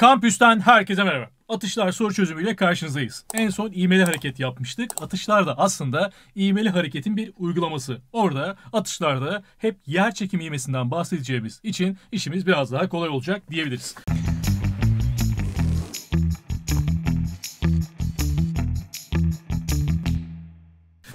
Kampüsten herkese merhaba. Atışlar soru çözümüyle karşınızdayız. En son iğmeli hareket yapmıştık. Atışlar da aslında iğmeli hareketin bir uygulaması. Orada atışlarda hep yer çekimi iğmesinden bahsedeceğimiz için işimiz biraz daha kolay olacak diyebiliriz.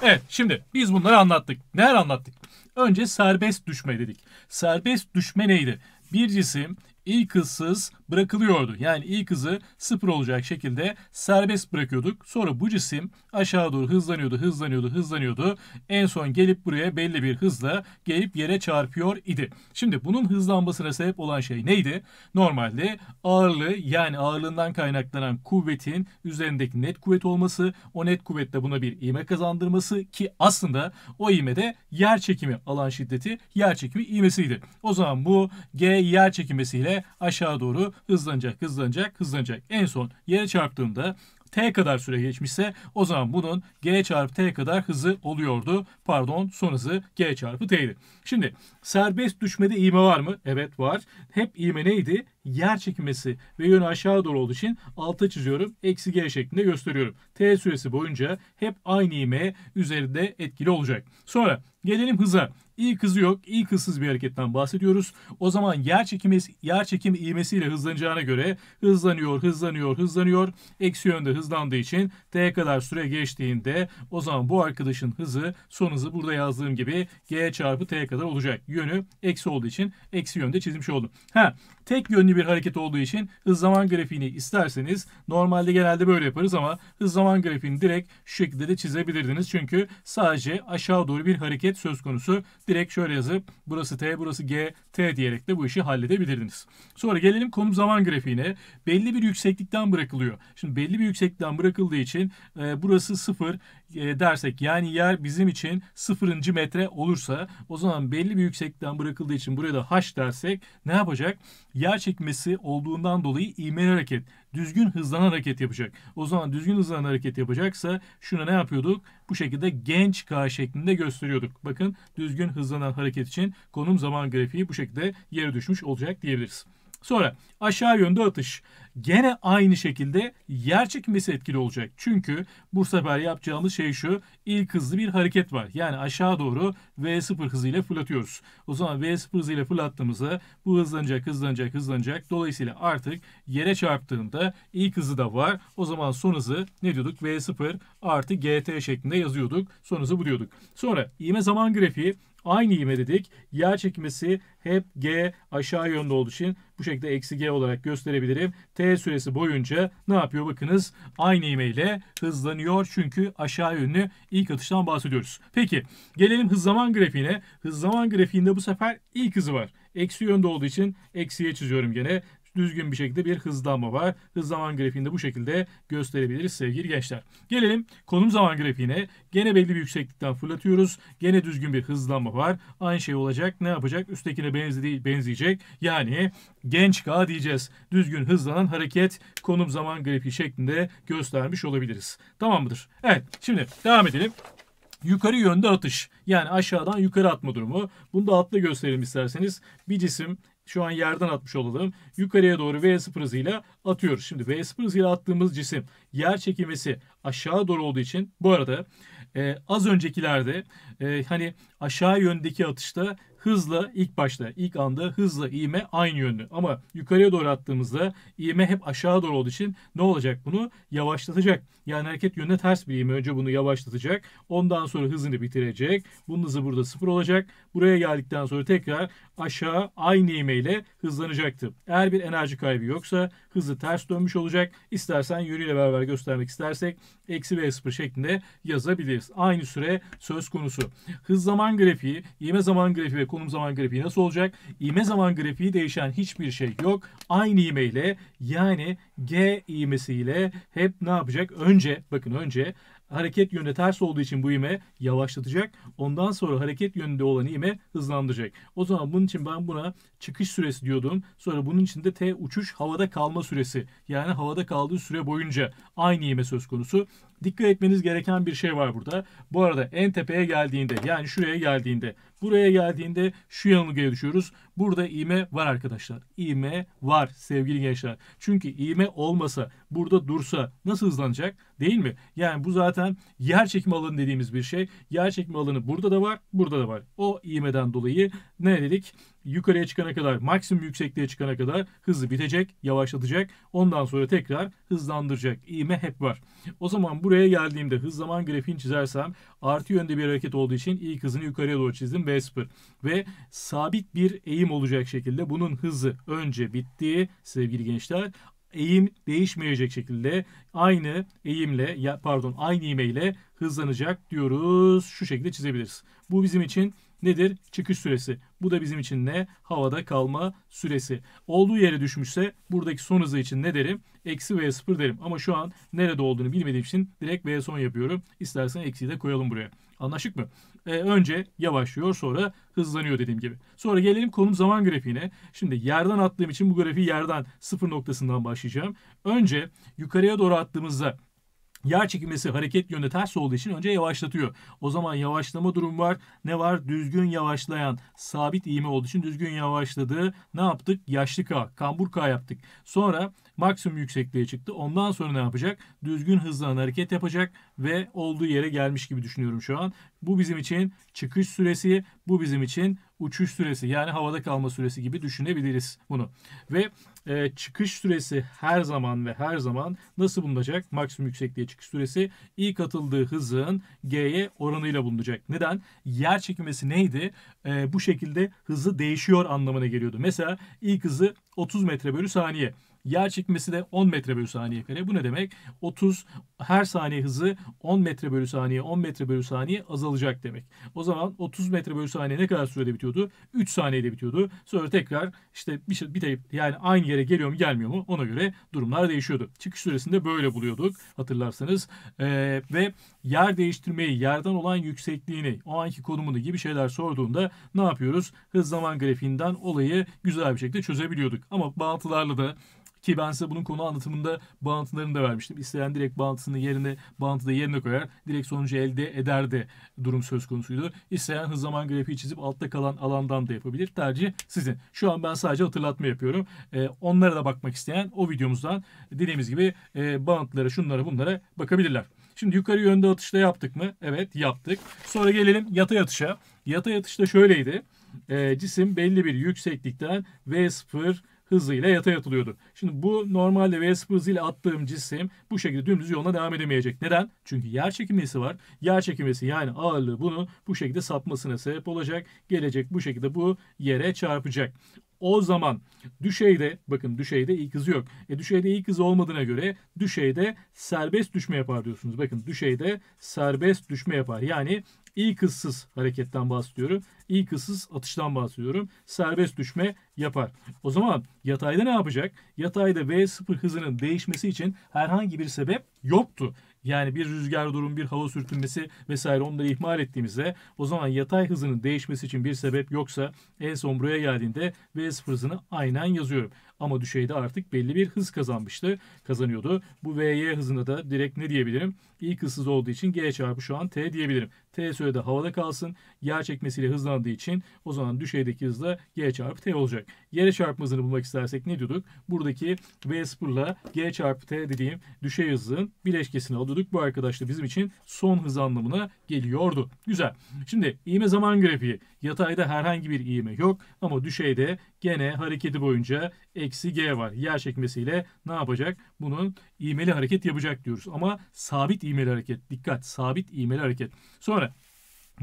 Evet şimdi biz bunları anlattık. Neler anlattık? Önce serbest düşme dedik. Serbest düşme neydi? Bir cisim ilk hızsız bırakılıyordu. Yani ilk hızı sıfır olacak şekilde serbest bırakıyorduk. Sonra bu cisim aşağı doğru hızlanıyordu, hızlanıyordu, hızlanıyordu. En son gelip buraya belli bir hızla gelip yere çarpıyor idi. Şimdi bunun hızlanmasına sebep olan şey neydi? Normalde ağırlığı yani ağırlığından kaynaklanan kuvvetin üzerindeki net kuvvet olması, o net kuvvetle buna bir ivme kazandırması ki aslında o de yer çekimi alan şiddeti yer çekimi ivmesiydi. O zaman bu G yer çekimesiyle aşağı doğru hızlanacak, hızlanacak, hızlanacak. En son yere çarptığımda t kadar süre geçmişse o zaman bunun g çarpı t kadar hızı oluyordu. Pardon son hızı g çarpı t'ydi. Şimdi serbest düşmede iğme var mı? Evet var. Hep iğme neydi? yer çekmesi ve yönü aşağı doğru olduğu için alta çiziyorum. Eksi G şeklinde gösteriyorum. T süresi boyunca hep aynı ivme üzerinde etkili olacak. Sonra gelelim hıza. İlk hızı yok, ilk hızsız bir hareketten bahsediyoruz. O zaman yer çekimi yer çekim ivmesiyle hızlanacağına göre hızlanıyor, hızlanıyor, hızlanıyor. Eksi yönde hızlandığı için T kadar süre geçtiğinde o zaman bu arkadaşın hızı son hızı burada yazdığım gibi G çarpı T kadar olacak. Yönü eksi olduğu için eksi yönde çizmiş oldum. Ha, tek yönlü bir hareket olduğu için hız zaman grafiğini isterseniz normalde genelde böyle yaparız ama hız zaman grafiğini direkt şu şekilde de çizebilirdiniz. Çünkü sadece aşağı doğru bir hareket söz konusu. Direkt şöyle yazıp burası T burası G T diyerek de bu işi halledebilirdiniz. Sonra gelelim konum zaman grafiğine. Belli bir yükseklikten bırakılıyor. Şimdi belli bir yüksekten bırakıldığı için e, burası sıfır. E, dersek yani yer bizim için sıfırıncı metre olursa o zaman belli bir yüksekten bırakıldığı için buraya da h dersek ne yapacak? Yer çekmesi olduğundan dolayı ivmeli hareket düzgün hızlanan hareket yapacak. O zaman düzgün hızlanan hareket yapacaksa şuna ne yapıyorduk? Bu şekilde genç K şeklinde gösteriyorduk. Bakın düzgün hızlanan hareket için konum zaman grafiği bu şekilde yere düşmüş olacak diyebiliriz. Sonra aşağı yönde atış. Gene aynı şekilde yer çekmesi etkili olacak. Çünkü bu sefer yapacağımız şey şu. ilk hızlı bir hareket var. Yani aşağı doğru V0 hızıyla fırlatıyoruz. O zaman V0 hızıyla fırlattığımızda bu hızlanacak, hızlanacak, hızlanacak. Dolayısıyla artık yere çarptığında ilk hızı da var. O zaman son hızı ne diyorduk? V0 artı GT şeklinde yazıyorduk. Son hızı bu diyorduk. Sonra iğme zaman grafiği Aynı ivme dedik. Yer çekmesi hep G aşağı yönde olduğu için bu şekilde eksi G olarak gösterebilirim. T süresi boyunca ne yapıyor? Bakınız aynı ivmeyle hızlanıyor. Çünkü aşağı yönlü ilk atıştan bahsediyoruz. Peki gelelim hız zaman grafiğine. Hız zaman grafiğinde bu sefer ilk hızı var. Eksi yönde olduğu için eksiye çiziyorum gene düzgün bir şekilde bir hızlanma var. Hız zaman grafiğinde bu şekilde gösterebiliriz sevgili gençler. Gelelim konum zaman grafiğine. Gene belli bir yükseklikten fırlatıyoruz. Gene düzgün bir hızlanma var. Aynı şey olacak. Ne yapacak? Üsttekine benzeyecek. Yani genç K diyeceğiz. Düzgün hızlanan hareket konum zaman grafiği şeklinde göstermiş olabiliriz. Tamam mıdır? Evet. Şimdi devam edelim yukarı yönde atış. Yani aşağıdan yukarı atma durumu. Bunu da atla gösterelim isterseniz. Bir cisim şu an yerden atmış olalım. Yukarıya doğru V0 hızıyla atıyoruz. Şimdi V0 hızıyla attığımız cisim yer çekimesi aşağı doğru olduğu için bu arada e, az öncekilerde e, hani aşağı yöndeki atışta hızla ilk başta ilk anda hızla iğme aynı yönlü. Ama yukarıya doğru attığımızda iğme hep aşağı doğru olduğu için ne olacak bunu? Yavaşlatacak. Yani hareket yönüne ters bir iğme. Önce bunu yavaşlatacak. Ondan sonra hızını bitirecek. Bunun hızı burada sıfır olacak. Buraya geldikten sonra tekrar aşağı aynı iğmeyle hızlanacaktı. Eğer bir enerji kaybı yoksa hızı ters dönmüş olacak. İstersen yönüyle beraber göstermek istersek eksi v sıfır şeklinde yazabiliriz. Aynı süre söz konusu. Hız zaman grafiği, iğme zaman grafiği ve konum zaman grafiği nasıl olacak? İğme zaman grafiği değişen hiçbir şey yok. Aynı iğme ile yani G iğmesiyle hep ne yapacak? Önce bakın önce hareket yönü ters olduğu için bu ime yavaşlatacak. Ondan sonra hareket yönünde olan ime hızlandıracak. O zaman bunun için ben buna çıkış süresi diyordum. Sonra bunun için de T uçuş havada kalma süresi. Yani havada kaldığı süre boyunca aynı ime söz konusu. Dikkat etmeniz gereken bir şey var burada. Bu arada en tepeye geldiğinde yani şuraya geldiğinde buraya geldiğinde şu yanılgıya düşüyoruz. Burada iğme var arkadaşlar. İğme var sevgili gençler. Çünkü iğme olmasa burada dursa nasıl hızlanacak değil mi? Yani bu zaten yer çekimi alanı dediğimiz bir şey. Yer çekimi alanı burada da var burada da var. O iğmeden dolayı ne dedik? yukarıya çıkana kadar maksimum yüksekliğe çıkana kadar hızlı bitecek, yavaşlatacak. Ondan sonra tekrar hızlandıracak. İğme hep var. O zaman buraya geldiğimde hız zaman grafiğini çizersem artı yönde bir hareket olduğu için ilk hızını yukarıya doğru çizdim V0. Ve sabit bir eğim olacak şekilde bunun hızı önce bitti sevgili gençler eğim değişmeyecek şekilde aynı eğimle ya pardon aynı ivmeyle hızlanacak diyoruz. Şu şekilde çizebiliriz. Bu bizim için nedir? Çıkış süresi. Bu da bizim için ne? Havada kalma süresi. Olduğu yere düşmüşse buradaki son hızı için ne derim? Eksi veya sıfır derim. Ama şu an nerede olduğunu bilmediğim için direkt veya son yapıyorum. İstersen eksiyi de koyalım buraya. anlaşık mı? Ee, önce yavaşlıyor sonra hızlanıyor dediğim gibi. Sonra gelelim konum zaman grafiğine. Şimdi yerden attığım için bu grafiği yerden sıfır noktasından başlayacağım. Önce yukarıya doğru attığımızda yer çekimesi hareket yönü ters olduğu için önce yavaşlatıyor. O zaman yavaşlama durumu var. Ne var? Düzgün yavaşlayan sabit iğme olduğu için düzgün yavaşladı. Ne yaptık? Yaşlı K, kambur K yaptık. Sonra maksimum yüksekliğe çıktı. Ondan sonra ne yapacak? Düzgün hızla hareket yapacak ve olduğu yere gelmiş gibi düşünüyorum şu an. Bu bizim için çıkış süresi, bu bizim için uçuş süresi yani havada kalma süresi gibi düşünebiliriz bunu. Ve e, çıkış süresi her zaman ve her zaman nasıl bulunacak? Maksimum yüksekliğe çıkış süresi ilk atıldığı hızın g'ye oranıyla bulunacak. Neden? Yer çekimesi neydi? E, bu şekilde hızı değişiyor anlamına geliyordu. Mesela ilk hızı 30 metre bölü saniye. Yer çekmesi de 10 metre bölü saniye kare. Bu ne demek? 30 her saniye hızı 10 metre bölü saniye 10 metre bölü saniye azalacak demek. O zaman 30 metre bölü saniye ne kadar sürede bitiyordu? 3 saniyede bitiyordu. Sonra tekrar işte bir, şey, bir de yani aynı yere geliyor mu gelmiyor mu ona göre durumlar değişiyordu. Çıkış süresinde böyle buluyorduk hatırlarsanız. Ee, ve yer değiştirmeyi, yerden olan yüksekliğini, o anki konumunu gibi şeyler sorduğunda ne yapıyoruz? Hız zaman grafiğinden olayı güzel bir şekilde çözebiliyorduk. Ama bağıntılarla da ki ben size bunun konu anlatımında bağıntılarını da vermiştim. İsteyen direkt bağıntısını yerine bağıntı da yerine koyar. Direkt sonucu elde eder de durum söz konusuydu. İsteyen hız zaman grafiği çizip altta kalan alandan da yapabilir. Tercih sizin. Şu an ben sadece hatırlatma yapıyorum. E, onlara da bakmak isteyen o videomuzdan dediğimiz gibi e, bağıntılara şunlara bunlara bakabilirler. Şimdi yukarı yönde atışta yaptık mı? Evet yaptık. Sonra gelelim yatay atışa. Yatay atışta şöyleydi e, cisim belli bir yükseklikten V0 hızıyla yatay atılıyordu. Şimdi bu normalde V0 hızıyla attığım cisim bu şekilde dümdüz yoluna devam edemeyecek. Neden? Çünkü yer çekimesi var. Yer çekimesi yani ağırlığı bunu bu şekilde sapmasına sebep olacak. Gelecek bu şekilde bu yere çarpacak. O zaman düşeyde bakın düşeyde ilk hızı yok. E düşeyde ilk hızı olmadığına göre düşeyde serbest düşme yapar diyorsunuz. Bakın düşeyde serbest düşme yapar. Yani ilk hızsız hareketten bahsediyorum. İlk hızsız atıştan bahsediyorum. Serbest düşme yapar. O zaman yatayda ne yapacak? Yatayda V0 hızının değişmesi için herhangi bir sebep yoktu. Yani bir rüzgar durum, bir hava sürtünmesi vesaire onları ihmal ettiğimizde o zaman yatay hızının değişmesi için bir sebep yoksa en son buraya geldiğinde Vs hızını aynen yazıyorum. Ama düşeyde artık belli bir hız kazanmıştı, kazanıyordu. Bu Vy hızında da direkt ne diyebilirim? İlk hızsız olduğu için G çarpı şu an T diyebilirim. T sürede havada kalsın. Yer çekmesiyle hızlandığı için o zaman düşeydeki hızla G çarpı T olacak. Yere çarpma hızını bulmak istersek ne diyorduk? Buradaki V0 ile G çarpı T dediğim düşey hızın bileşkesini alıyorduk. Bu arkadaş da bizim için son hız anlamına geliyordu. Güzel. Şimdi iğme zaman grafiği. Yatayda herhangi bir iğme yok ama düşeyde gene hareketi boyunca eksi G var. Yer çekmesiyle ne yapacak? Bunun iğmeli hareket yapacak diyoruz. Ama sabit iğmeli hareket. Dikkat sabit iğmeli hareket. Sonra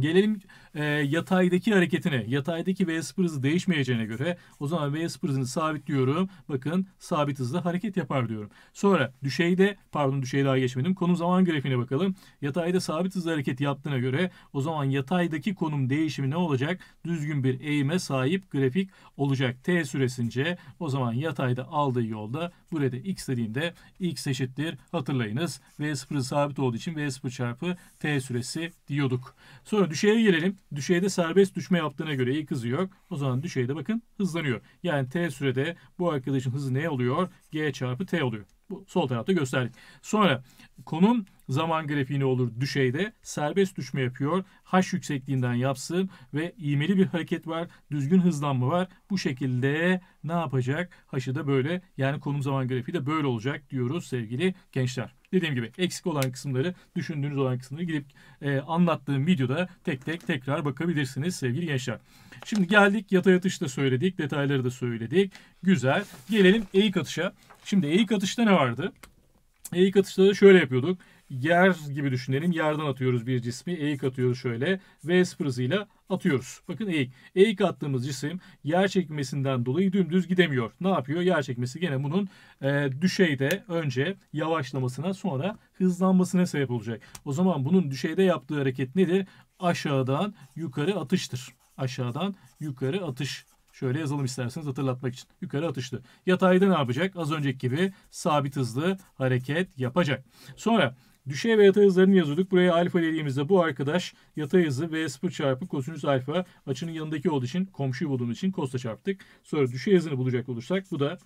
Gelelim e, yataydaki hareketine. Yataydaki V sıfır hızı değişmeyeceğine göre o zaman V sıfır hızını sabitliyorum. Bakın sabit hızla hareket yapar diyorum. Sonra düşeyde pardon düşey daha geçmedim. Konum zaman grafiğine bakalım. Yatayda sabit hızla hareket yaptığına göre o zaman yataydaki konum değişimi ne olacak? Düzgün bir eğime sahip grafik olacak. T süresince o zaman yatayda aldığı yolda burada x dediğimde x eşittir. Hatırlayınız V hızı sabit olduğu için V sıfır çarpı T süresi diyorduk. Sonra Sonra düşeye gelelim. Düşeyde serbest düşme yaptığına göre ilk hızı yok. O zaman düşeyde bakın hızlanıyor. Yani t sürede bu arkadaşın hızı ne oluyor? g çarpı t oluyor. Bu sol tarafta gösterdik. Sonra konum zaman grafiğini olur düşeyde. Serbest düşme yapıyor. H yüksekliğinden yapsın ve iğmeli bir hareket var. Düzgün hızlanma var. Bu şekilde ne yapacak? H'ı da böyle yani konum zaman grafiği de böyle olacak diyoruz sevgili gençler. Dediğim gibi eksik olan kısımları, düşündüğünüz olan kısımları gidip e, anlattığım videoda tek tek tekrar bakabilirsiniz sevgili gençler. Şimdi geldik yatay atış da söyledik. Detayları da söyledik. Güzel. Gelelim eğik atışa. Şimdi eğik atışta ne vardı? Eğik atışta da şöyle yapıyorduk yer gibi düşünelim. Yerden atıyoruz bir cismi. Eğik atıyoruz şöyle. V0 hızıyla atıyoruz. Bakın eğik. Eğik attığımız cisim yer çekmesinden dolayı dümdüz gidemiyor. Ne yapıyor? Yer çekmesi gene bunun e, düşeyde önce yavaşlamasına sonra hızlanmasına sebep olacak. O zaman bunun düşeyde yaptığı hareket nedir? Aşağıdan yukarı atıştır. Aşağıdan yukarı atış Şöyle yazalım isterseniz hatırlatmak için. Yukarı atıştı. Yatayda ne yapacak? Az önceki gibi sabit hızlı hareket yapacak. Sonra Düşey ve yatay hızlarını yazıyorduk. Buraya alfa dediğimizde bu arkadaş yatay hızı V0 çarpı kosinüs alfa açının yanındaki olduğu için komşuyu bulduğumuz için kosta çarptık. Sonra düşey hızını bulacak olursak bu da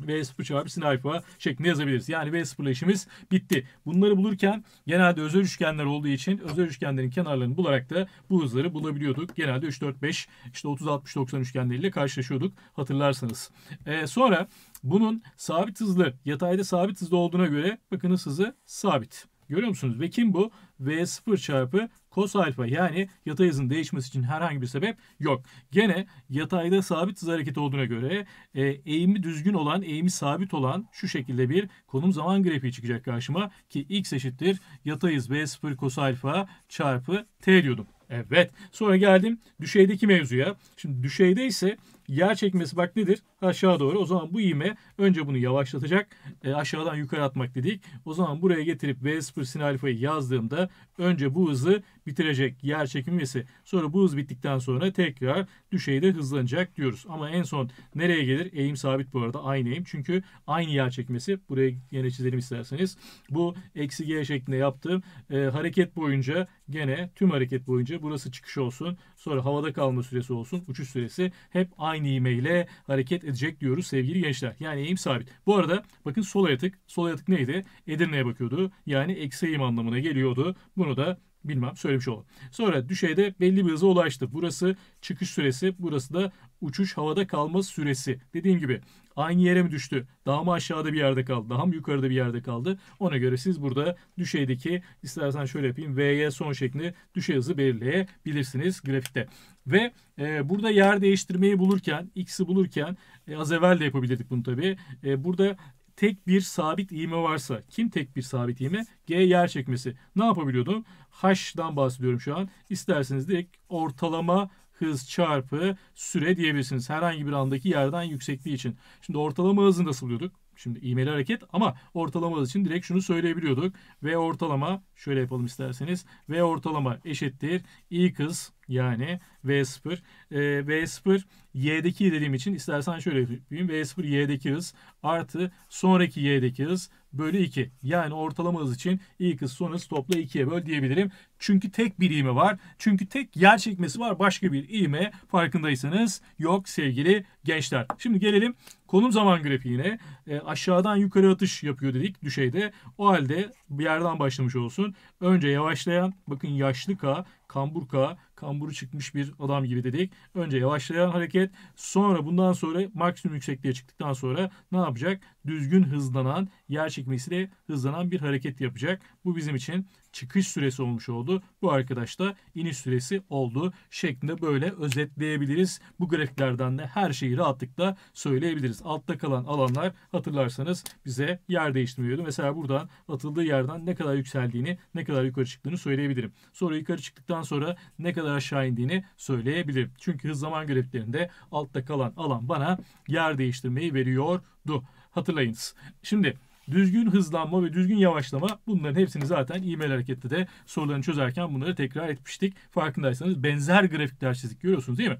V0 çarpı sin alfa şeklinde yazabiliriz. Yani V0 işimiz bitti. Bunları bulurken genelde özel üçgenler olduğu için özel üçgenlerin kenarlarını bularak da bu hızları bulabiliyorduk. Genelde 3, 4, 5 işte 30, 60, 90 üçgenleriyle karşılaşıyorduk hatırlarsanız. Ee, sonra bunun sabit hızlı yatayda sabit hızlı olduğuna göre bakın hızı sabit. Görüyor musunuz? Ve kim bu? V0 çarpı kos alfa yani yatay hızın değişmesi için herhangi bir sebep yok. Gene yatayda sabit hız hareketi olduğuna göre e, eğimi düzgün olan, eğimi sabit olan şu şekilde bir konum zaman grafiği çıkacak karşıma ki x eşittir yatay hız V0 kos alfa çarpı t diyordum. Evet. Sonra geldim düşeydeki mevzuya. Şimdi düşeyde ise yer çekmesi bak nedir? Aşağı doğru. O zaman bu iğme önce bunu yavaşlatacak. E, aşağıdan yukarı atmak dedik. O zaman buraya getirip V0 sin alfayı yazdığımda önce bu hızı bitirecek yer çekimesi. Sonra bu hız bittikten sonra tekrar düşeyde hızlanacak diyoruz. Ama en son nereye gelir? Eğim sabit bu arada. Aynı eğim. Çünkü aynı yer çekmesi. Buraya yine çizelim isterseniz. Bu eksi G şeklinde yaptığım e, hareket boyunca gene tüm hareket boyunca burası çıkış olsun. Sonra havada kalma süresi olsun. Uçuş süresi hep aynı aynı iğmeyle hareket edecek diyoruz sevgili gençler. Yani eğim sabit. Bu arada bakın sol yatık. Sol yatık neydi? Edirne'ye bakıyordu. Yani eksi eğim anlamına geliyordu. Bunu da bilmem söylemiş olalım. Sonra düşeyde belli bir hıza ulaştı. Burası çıkış süresi, burası da uçuş havada kalma süresi. Dediğim gibi aynı yere mi düştü? Daha mı aşağıda bir yerde kaldı? Daha mı yukarıda bir yerde kaldı? Ona göre siz burada düşeydeki istersen şöyle yapayım. V'ye son şeklini düşey hızı belirleyebilirsiniz grafikte. Ve e, burada yer değiştirmeyi bulurken, x'i bulurken e, az evvel de yapabilirdik bunu tabii. E, burada tek bir sabit iğme varsa kim tek bir sabit iğme? G yer çekmesi. Ne yapabiliyordum? H'dan bahsediyorum şu an. İsterseniz direkt ortalama hız çarpı süre diyebilirsiniz. Herhangi bir andaki yerden yüksekliği için. Şimdi ortalama hızı nasıl buluyorduk? Şimdi iğmeli hareket ama ortalama hız için direkt şunu söyleyebiliyorduk. V ortalama şöyle yapalım isterseniz. V ortalama eşittir. I hız yani V0. E, V0 Y'deki dediğim için istersen şöyle yapayım. V0 Y'deki hız artı sonraki Y'deki hız bölü 2. Yani ortalama hız için ilk hız son hız topla 2'ye böl diyebilirim. Çünkü tek bir iğme var. Çünkü tek yer çekmesi var. Başka bir iğme farkındaysanız yok sevgili gençler. Şimdi gelelim konum zaman grafiğine. E, aşağıdan yukarı atış yapıyor dedik düşeyde. O halde bir yerden başlamış olsun. Önce yavaşlayan bakın yaşlı ka, kambur ka, kamburu çıkmış bir adam gibi dedik. Önce yavaşlayan hareket. Sonra bundan sonra maksimum yüksekliğe çıktıktan sonra ne yapacak? Düzgün hızlanan yer çekmesi çekmesiyle hızlanan bir hareket yapacak. Bu bizim için çıkış süresi olmuş oldu. Bu arkadaş da iniş süresi oldu şeklinde böyle özetleyebiliriz. Bu grafiklerden de her şeyi rahatlıkla söyleyebiliriz. Altta kalan alanlar hatırlarsanız bize yer değiştirmiyordu. Mesela buradan atıldığı yerden ne kadar yükseldiğini, ne kadar yukarı çıktığını söyleyebilirim. Sonra yukarı çıktıktan sonra ne kadar aşağı indiğini söyleyebilirim. Çünkü hız zaman grafiklerinde altta kalan alan bana yer değiştirmeyi veriyordu. Hatırlayınız. Şimdi düzgün hızlanma ve düzgün yavaşlama bunların hepsini zaten e-mail harekette de sorularını çözerken bunları tekrar etmiştik. Farkındaysanız benzer grafikler çizdik görüyorsunuz değil mi?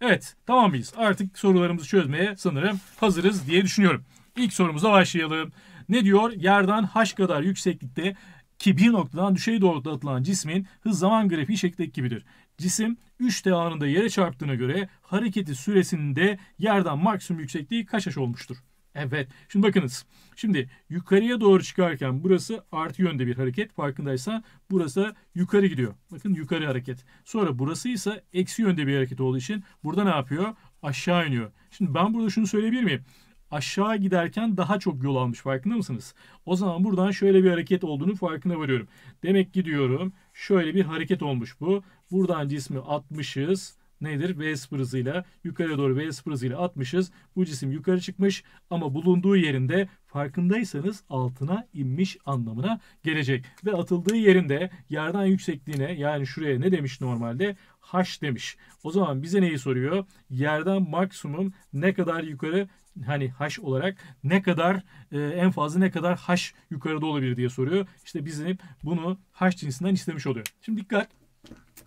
Evet tamam mıyız? Artık sorularımızı çözmeye sanırım hazırız diye düşünüyorum. İlk sorumuza başlayalım. Ne diyor? Yerden haş kadar yükseklikte ki bir noktadan düşey doğrultuda atılan cismin hız zaman grafiği şeklindeki gibidir. Cisim 3D anında yere çarptığına göre hareketi süresinde yerden maksimum yüksekliği kaç yaş olmuştur? Evet. Şimdi bakınız. Şimdi yukarıya doğru çıkarken burası artı yönde bir hareket. Farkındaysa burası yukarı gidiyor. Bakın yukarı hareket. Sonra burası ise eksi yönde bir hareket olduğu için burada ne yapıyor? Aşağı iniyor. Şimdi ben burada şunu söyleyebilir miyim? aşağı giderken daha çok yol almış farkında mısınız? O zaman buradan şöyle bir hareket olduğunu farkına varıyorum. Demek gidiyorum şöyle bir hareket olmuş bu. Buradan cismi atmışız nedir? V0 hızıyla yukarı doğru V0 hızıyla atmışız. Bu cisim yukarı çıkmış ama bulunduğu yerinde farkındaysanız altına inmiş anlamına gelecek. Ve atıldığı yerinde yerden yüksekliğine yani şuraya ne demiş normalde? H demiş. O zaman bize neyi soruyor? Yerden maksimum ne kadar yukarı hani haş olarak ne kadar e, en fazla ne kadar haş yukarıda olabilir diye soruyor. İşte bizim bunu haş cinsinden istemiş oluyor. Şimdi dikkat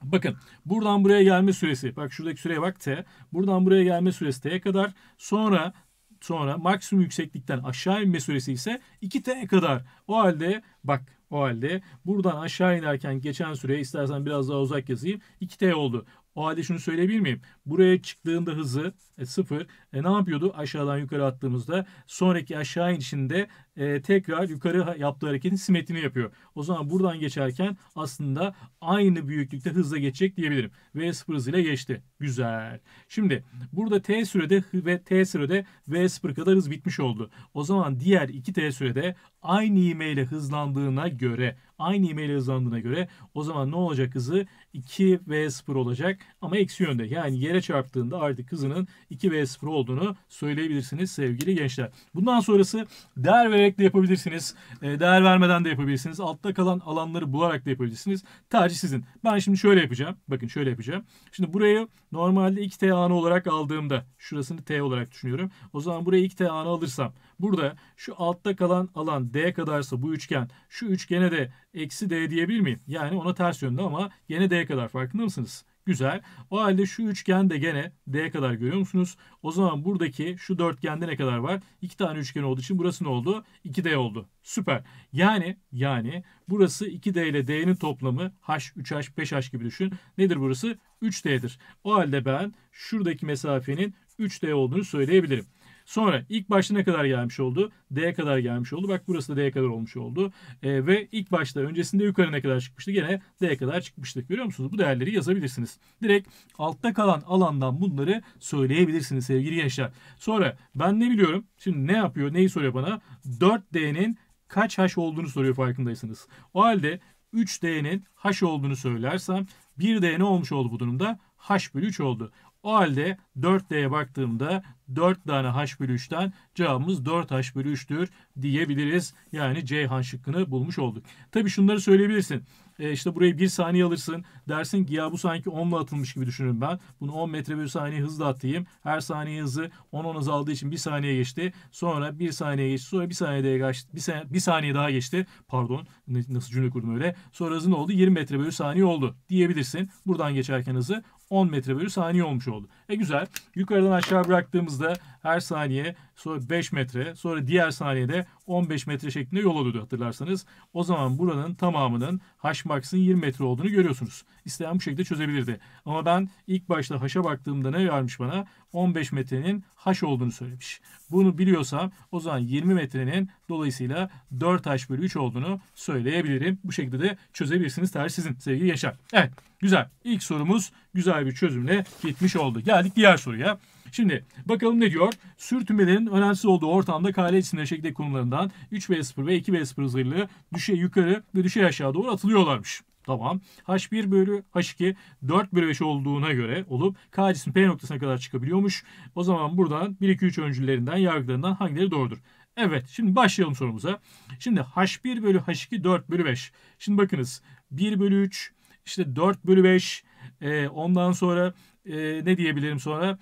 Bakın buradan buraya gelme süresi. Bak şuradaki süreye bak T. Buradan buraya gelme süresi T'ye kadar. Sonra sonra maksimum yükseklikten aşağı inme süresi ise 2T'ye kadar. O halde bak o halde buradan aşağı inerken geçen süre istersen biraz daha uzak yazayım 2T oldu. O halde şunu söyleyebilir miyim? Buraya çıktığında hızı e, sıfır. E, ne yapıyordu? Aşağıdan yukarı attığımızda sonraki aşağı inişinde e, tekrar yukarı yaptığı hareketin simetrini yapıyor. O zaman buradan geçerken aslında aynı büyüklükte hızla geçecek diyebilirim. V0 hızıyla geçti. Güzel. Şimdi burada t sürede ve t sürede V0 kadar hız bitmiş oldu. O zaman diğer iki t sürede aynı ivmeyle hızlandığına göre aynı ivmeyle hızlandığına göre o zaman ne olacak hızı? 2V0 olacak ama eksi yönde. Yani yere çarptığında artık hızının 2V0 olduğunu söyleyebilirsiniz sevgili gençler. Bundan sonrası değer vererek de yapabilirsiniz. E, değer vermeden de yapabilirsiniz. Altta kalan alanları bularak da yapabilirsiniz. Tercih sizin. Ben şimdi şöyle yapacağım. Bakın şöyle yapacağım. Şimdi burayı normalde 2T anı olarak aldığımda şurasını T olarak düşünüyorum. O zaman buraya 2T anı alırsam burada şu altta kalan alan D kadarsa bu üçgen şu üçgene de eksi D diyebilir miyim? Yani ona ters yönde ama yine D kadar farkında mısınız? Güzel. O halde şu üçgen de gene D'ye kadar görüyor musunuz? O zaman buradaki şu dörtgende ne kadar var? İki tane üçgen olduğu için burası ne oldu? 2D oldu. Süper. Yani yani burası 2D ile D'nin toplamı H, 3H, 5H gibi düşün. Nedir burası? 3D'dir. O halde ben şuradaki mesafenin 3D olduğunu söyleyebilirim. Sonra ilk başta ne kadar gelmiş oldu? D'ye kadar gelmiş oldu. Bak burası da D'ye kadar olmuş oldu. E, ve ilk başta öncesinde yukarı ne kadar çıkmıştı? Gene D'ye kadar çıkmıştık. Görüyor musunuz? Bu değerleri yazabilirsiniz. Direkt altta kalan alandan bunları söyleyebilirsiniz sevgili gençler. Sonra ben ne biliyorum? Şimdi ne yapıyor? Neyi soruyor bana? 4D'nin kaç haş olduğunu soruyor farkındaysanız. O halde 3D'nin haş olduğunu söylersem 1D ne olmuş oldu bu durumda? H bölü 3 oldu. O halde 4D'ye baktığımda 4 tane H bölü 3'ten cevabımız 4 H bölü 3'tür diyebiliriz. Yani c şıkkını bulmuş olduk. Tabi şunları söyleyebilirsin. E işte burayı bir saniye alırsın. Dersin ki ya bu sanki 10 atılmış gibi düşünürüm ben. Bunu 10 metre bölü saniye hızla atayım. Her saniye hızı 10-10 azaldığı için bir saniye geçti. Sonra bir saniye geçti. Sonra bir saniye daha geçti. 1 saniye, bir saniye daha geçti. Pardon nasıl cümle kurdum öyle. Sonra hızı ne oldu? 20 metre bölü saniye oldu diyebilirsin. Buradan geçerken hızı 10 metre bölü saniye olmuş oldu. E güzel. Yukarıdan aşağı bıraktığımızda her saniye sonra 5 metre sonra diğer saniyede 15 metre şeklinde yol alıyordu hatırlarsanız. O zaman buranın tamamının Hmax'ın 20 metre olduğunu görüyorsunuz. İsteyen bu şekilde çözebilirdi. Ama ben ilk başta haşa baktığımda ne vermiş bana? 15 metrenin haş olduğunu söylemiş. Bunu biliyorsam o zaman 20 metrenin dolayısıyla 4 haş bölü 3 olduğunu söyleyebilirim. Bu şekilde de çözebilirsiniz. Tercih sizin sevgili Yaşar. Evet. Güzel. İlk sorumuz güzel bir çözümle bitmiş oldu. Geldik diğer soruya. Şimdi bakalım ne diyor? Sürtünmelerin önemsiz olduğu ortamda kale cisimler şekilde konularından 3B0 ve 2B0 hızlı düşe yukarı ve düşe aşağı doğru atılıyorlarmış. Tamam. H1 bölü H2 4 bölü 5 olduğuna göre olup K cisim P noktasına kadar çıkabiliyormuş. O zaman buradan 1, 2, 3 öncüllerinden yargılarından hangileri doğrudur? Evet şimdi başlayalım sorumuza. Şimdi H1 bölü H2 4 bölü 5. Şimdi bakınız 1 bölü 3, işte 4 bölü 5 e, ondan sonra e, ne diyebilirim sonra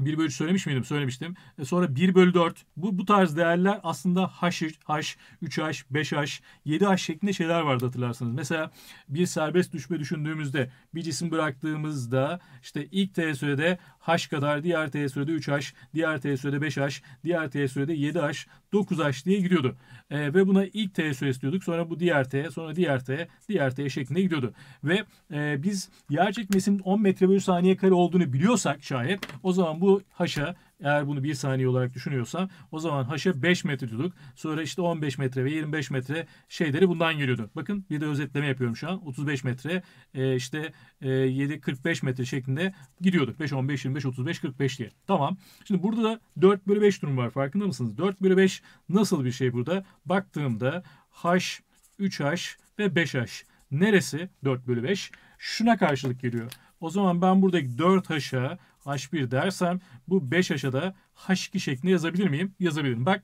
1 bölü 3 söylemiş miydim? Söylemiştim. E sonra 1 bölü 4. Bu, bu tarz değerler aslında h, h, 3h, 5h, 7h şeklinde şeyler vardı hatırlarsanız. Mesela bir serbest düşme düşündüğümüzde bir cisim bıraktığımızda işte ilk t sürede h kadar diğer t sürede 3h, diğer t sürede 5h, diğer t sürede 7h, 9h diye gidiyordu. E, ve buna ilk t istiyorduk. Sonra bu diğer t, sonra diğer t, diğer t şeklinde gidiyordu. Ve e, biz yer çekmesinin 10 metre bölü saniye kare olduğunu biliyorsak şayet o zaman bu h'a eğer bunu bir saniye olarak düşünüyorsa o zaman haşa 5 metre diyorduk. Sonra işte 15 metre ve 25 metre şeyleri bundan geliyordu. Bakın bir de özetleme yapıyorum şu an. 35 metre e, işte e, 7 45 metre şeklinde gidiyorduk. 5 15 25 35 45 diye. Tamam. Şimdi burada da 4 bölü 5 durum var farkında mısınız? 4 bölü 5 nasıl bir şey burada? Baktığımda h 3h ve 5h. Neresi 4 bölü 5? Şuna karşılık geliyor. O zaman ben buradaki 4h'a H1 dersem bu 5 H'a da H2 şeklinde yazabilir miyim? Yazabilirim. Bak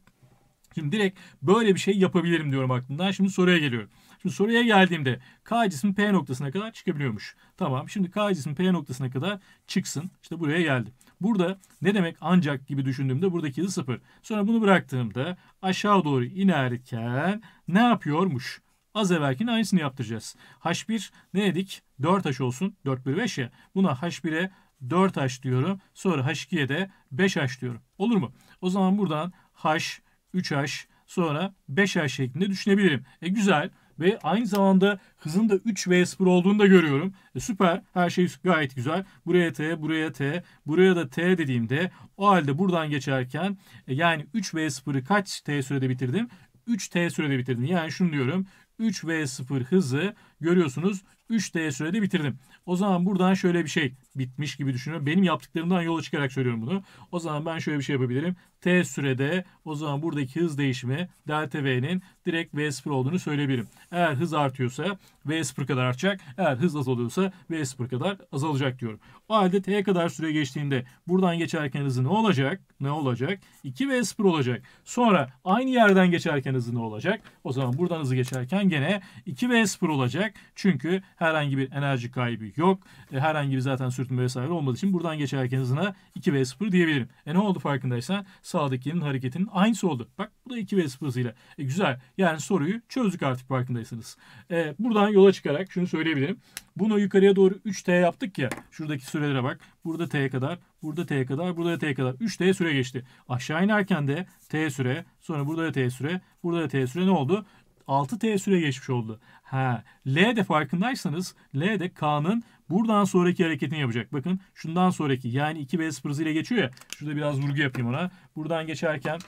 şimdi direkt böyle bir şey yapabilirim diyorum aklımdan. Şimdi soruya geliyorum. Şimdi soruya geldiğimde K cismi P noktasına kadar çıkabiliyormuş. Tamam şimdi K cismi P noktasına kadar çıksın. İşte buraya geldi. Burada ne demek ancak gibi düşündüğümde buradaki hızı sıfır. Sonra bunu bıraktığımda aşağı doğru inerken ne yapıyormuş? Az evvelkinin aynısını yaptıracağız. H1 ne dedik? 4H olsun. 4, 1, 5 ya. Buna H1'e 4 haş diyorum. Sonra H2'ye de 5 haş diyorum. Olur mu? O zaman buradan haş, 3 haş, sonra 5 haş şeklinde düşünebilirim. E güzel ve aynı zamanda hızın da 3 v 0 olduğunu da görüyorum. E, süper. Her şey gayet güzel. Buraya T, buraya T, buraya da T dediğimde o halde buradan geçerken e, yani 3 v 0'ı kaç T sürede bitirdim? 3 T sürede bitirdim. Yani şunu diyorum. 3 v 0 hızı görüyorsunuz 3D sürede bitirdim. O zaman buradan şöyle bir şey bitmiş gibi düşünüyorum. Benim yaptıklarımdan yola çıkarak söylüyorum bunu. O zaman ben şöyle bir şey yapabilirim t sürede o zaman buradaki hız değişimi delta v'nin direkt v0 olduğunu söyleyebilirim. Eğer hız artıyorsa v0 kadar artacak. Eğer hız azalıyorsa v0 kadar azalacak diyorum. O halde t kadar süre geçtiğinde buradan geçerken hızı ne olacak? Ne olacak? 2v0 olacak. Sonra aynı yerden geçerken hızı ne olacak? O zaman buradan hızı geçerken gene 2v0 olacak. Çünkü herhangi bir enerji kaybı yok. E, herhangi bir zaten sürtünme vesaire olmadığı için buradan geçerken hızına 2v0 diyebilirim. E ne oldu farkındaysan? sağdakinin hareketinin aynısı oldu. Bak bu da 2V0 hızıyla. E, güzel. Yani soruyu çözdük artık farkındaysanız. E, buradan yola çıkarak şunu söyleyebilirim. Bunu yukarıya doğru 3T yaptık ya. Şuradaki sürelere bak. Burada T'ye kadar, burada T'ye kadar, burada T'ye kadar. 3T süre geçti. Aşağı inerken de T süre, sonra burada da T süre, burada da T süre ne oldu? 6 t süre geçmiş oldu. Ha, L de farkındaysanız L de K'nın buradan sonraki hareketini yapacak. Bakın şundan sonraki yani 2 ve 0 ile geçiyor ya. Şurada biraz vurgu yapayım ona. Buradan geçerken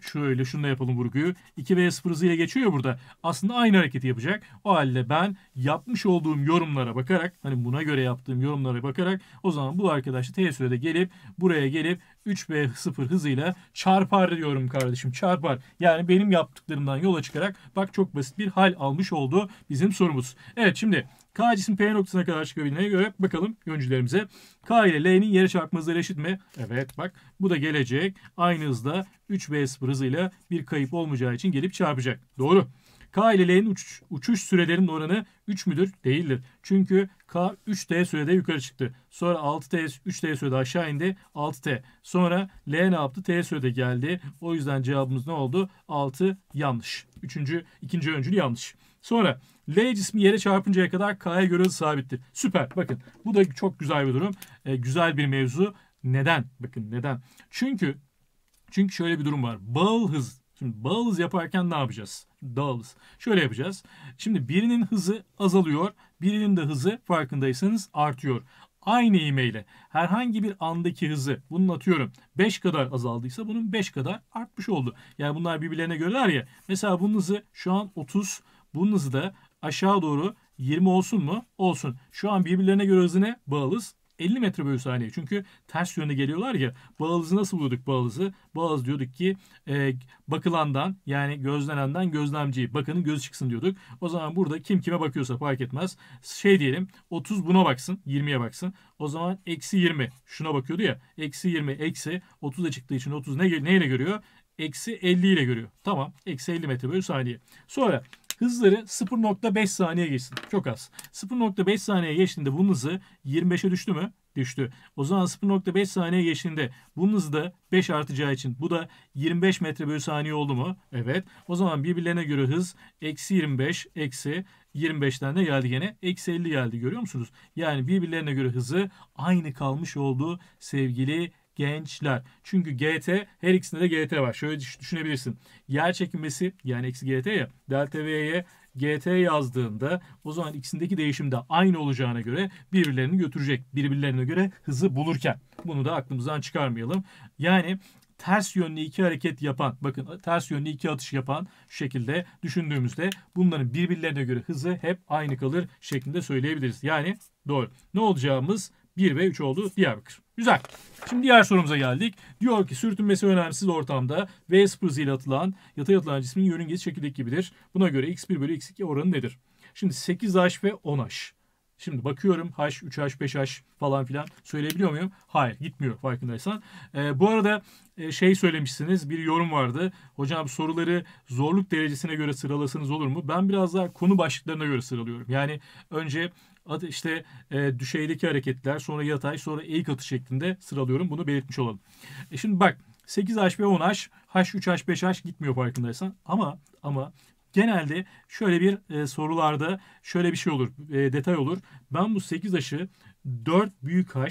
şöyle şunu da yapalım vurguyu. 2 ve 0 ile geçiyor burada. Aslında aynı hareketi yapacak. O halde ben yapmış olduğum yorumlara bakarak hani buna göre yaptığım yorumlara bakarak o zaman bu arkadaş T sürede gelip buraya gelip 3B0 hızıyla çarpar diyorum kardeşim çarpar. Yani benim yaptıklarımdan yola çıkarak bak çok basit bir hal almış oldu bizim sorumuz. Evet şimdi K cisim P noktasına kadar çıkabildiğine göre bakalım öncülerimize. K ile L'nin yere çarpma hızları eşit mi? Evet bak bu da gelecek. Aynı hızda 3B0 hızıyla bir kayıp olmayacağı için gelip çarpacak. Doğru. K ile L'nin uçuş sürelerinin oranı 3 müdür? Değildir. Çünkü K 3 t sürede yukarı çıktı. Sonra 6T 3 t sürede aşağı indi. 6T. Sonra L ne yaptı? T sürede geldi. O yüzden cevabımız ne oldu? 6 yanlış. Üçüncü, ikinci öncül yanlış. Sonra L cismi yere çarpıncaya kadar K'ya göre hız sabittir. Süper. Bakın bu da çok güzel bir durum. E, güzel bir mevzu. Neden? Bakın neden? Çünkü çünkü şöyle bir durum var. Bağıl hız. Şimdi bağıl hız yaparken ne yapacağız? dolls. Şöyle yapacağız. Şimdi birinin hızı azalıyor, birinin de hızı farkındaysanız artıyor. Aynı eğimeyle. herhangi bir andaki hızı bunun atıyorum 5 kadar azaldıysa bunun 5 kadar artmış oldu. Yani bunlar birbirlerine göreler ya. Mesela bunun hızı şu an 30, bunun hızı da aşağı doğru 20 olsun mu? Olsun. Şu an birbirlerine göre hızı ne bağlız. 50 metre bölü saniye. Çünkü ters yönde geliyorlar ya. Bağılızı nasıl buluyorduk bağılızı? Bağılız diyorduk ki e, bakılandan yani gözlenenden gözlemciyi bakının gözü çıksın diyorduk. O zaman burada kim kime bakıyorsa fark etmez. Şey diyelim 30 buna baksın 20'ye baksın. O zaman eksi 20 şuna bakıyordu ya. Eksi 20 eksi 30'a çıktığı için 30 ne, neyle görüyor? Eksi 50 ile görüyor. Tamam. Eksi 50 metre bölü saniye. Sonra Hızları 0.5 saniye geçsin. Çok az. 0.5 saniye geçtiğinde bunun hızı 25'e düştü mü? düştü. O zaman 0.5 saniye geçtiğinde bunun hızı da 5 artacağı için bu da 25 metre bölü saniye oldu mu? Evet. O zaman birbirlerine göre hız eksi 25 eksi 25'ten de geldi gene. Eksi 50 geldi görüyor musunuz? Yani birbirlerine göre hızı aynı kalmış oldu sevgili gençler. Çünkü GT her ikisinde de GT var. Şöyle düşünebilirsin. Yer çekilmesi yani eksi GT ya delta V'ye GT yazdığında o zaman ikisindeki değişim de aynı olacağına göre birbirlerini götürecek. Birbirlerine göre hızı bulurken. Bunu da aklımızdan çıkarmayalım. Yani ters yönlü iki hareket yapan, bakın ters yönlü iki atış yapan şekilde düşündüğümüzde bunların birbirlerine göre hızı hep aynı kalır şeklinde söyleyebiliriz. Yani doğru. Ne olacağımız 1 ve 3 oldu. Diğer bakır. Güzel. Şimdi diğer sorumuza geldik. Diyor ki sürtünmesi önemsiz ortamda V0 ile atılan yatay atılan cismin yörüngesi çekirdek gibidir. Buna göre x1 bölü x2 oranı nedir? Şimdi 8h ve 10h. Şimdi bakıyorum h, 3h, 5h falan filan söyleyebiliyor muyum? Hayır gitmiyor farkındaysan. Ee, bu arada e, şey söylemişsiniz bir yorum vardı. Hocam soruları zorluk derecesine göre sıralasınız olur mu? Ben biraz daha konu başlıklarına göre sıralıyorum. Yani önce adı işte e, düşeydeki hareketler, sonra yatay, sonra eğik atı şeklinde sıralıyorum. Bunu belirtmiş olalım. E şimdi bak 8H ve 10H, H3H, 5H gitmiyor farkındaysan. Ama ama genelde şöyle bir e, sorularda şöyle bir şey olur, e, detay olur. Ben bu 8H'ı 4 büyük H,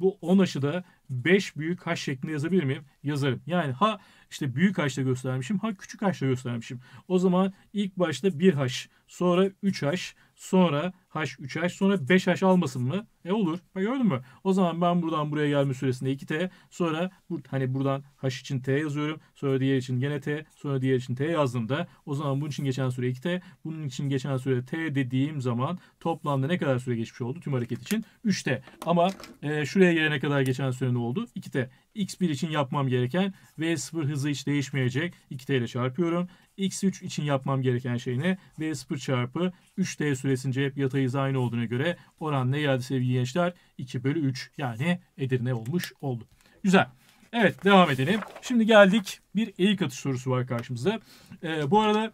bu 10 H'ı da 5 büyük H şeklinde yazabilir miyim? Yazarım. Yani ha işte büyük H'da göstermişim ha küçük H'da göstermişim. O zaman ilk başta 1 H sonra 3 H sonra H 3 H sonra 5 H almasın mı? E olur. Bak gördün mü? O zaman ben buradan buraya gelme süresinde 2 T sonra bu, hani buradan H için T yazıyorum. Sonra diğer için gene T sonra diğer için T yazdığımda o zaman bunun için geçen süre 2 T bunun için geçen süre T dediğim zaman toplamda ne kadar süre geçmiş oldu tüm hareket için? 3 T. Ama e, şuraya gelene kadar geçen sürenin oldu? 2t. x1 için yapmam gereken v0 hızı hiç değişmeyecek. 2t ile çarpıyorum. x3 için yapmam gereken şey ne? v0 çarpı 3t süresince hep yatay hız aynı olduğuna göre oran ne geldi sevgili gençler? 2 bölü 3 yani Edirne olmuş oldu. Güzel. Evet devam edelim. Şimdi geldik bir eğik atış sorusu var karşımızda. Ee, bu arada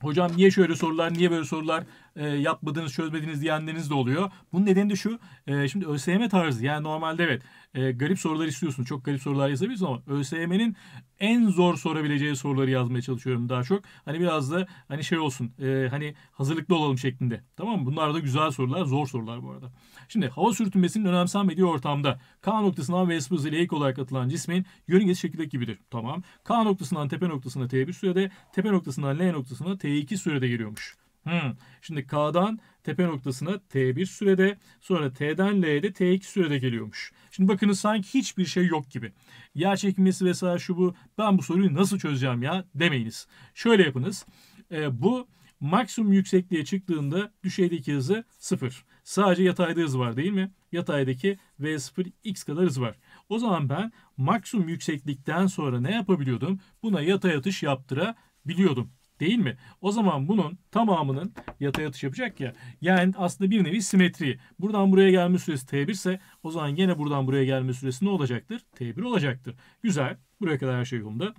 Hocam niye şöyle sorular, niye böyle sorular? E, yapmadığınız, yapmadınız, çözmediniz diyenleriniz de oluyor. Bunun nedeni de şu. E, şimdi ÖSYM tarzı yani normalde evet e, garip sorular istiyorsunuz, Çok garip sorular yazabilirsiniz. ama ÖSYM'nin en zor sorabileceği soruları yazmaya çalışıyorum daha çok. Hani biraz da hani şey olsun. E, hani hazırlıklı olalım şeklinde. Tamam mı? Bunlar da güzel sorular, zor sorular bu arada. Şimdi hava sürtünmesinin önemsenmediği ortamda K noktasından V sıfır ile ilk olarak atılan cismin yörüngesi şekilde gibidir. Tamam. K noktasından tepe noktasına T1 sürede, tepe noktasından L noktasına T2 sürede geliyormuş. Hmm. Şimdi K'dan tepe noktasına T1 sürede sonra T'den L'ye de T2 sürede geliyormuş. Şimdi bakınız sanki hiçbir şey yok gibi. Yer çekimesi vesaire şu bu ben bu soruyu nasıl çözeceğim ya demeyiniz. Şöyle yapınız. E, bu maksimum yüksekliğe çıktığında düşeydeki hızı 0. Sadece yatayda hız var değil mi? Yataydaki V0 x kadar hız var. O zaman ben maksimum yükseklikten sonra ne yapabiliyordum? Buna yatay atış yaptırabiliyordum. Değil mi? O zaman bunun tamamının yatay atış yapacak ya. Yani aslında bir nevi simetri. Buradan buraya gelme süresi T1 ise o zaman yine buradan buraya gelme süresi ne olacaktır? T1 olacaktır. Güzel. Buraya kadar her şey yolunda.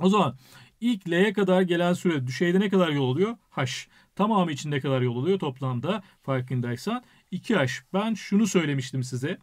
O zaman ilk L'ye kadar gelen süre düşeyde ne kadar yol oluyor? H. Tamamı içinde kadar yol oluyor toplamda farkındaysan 2H. Ben şunu söylemiştim size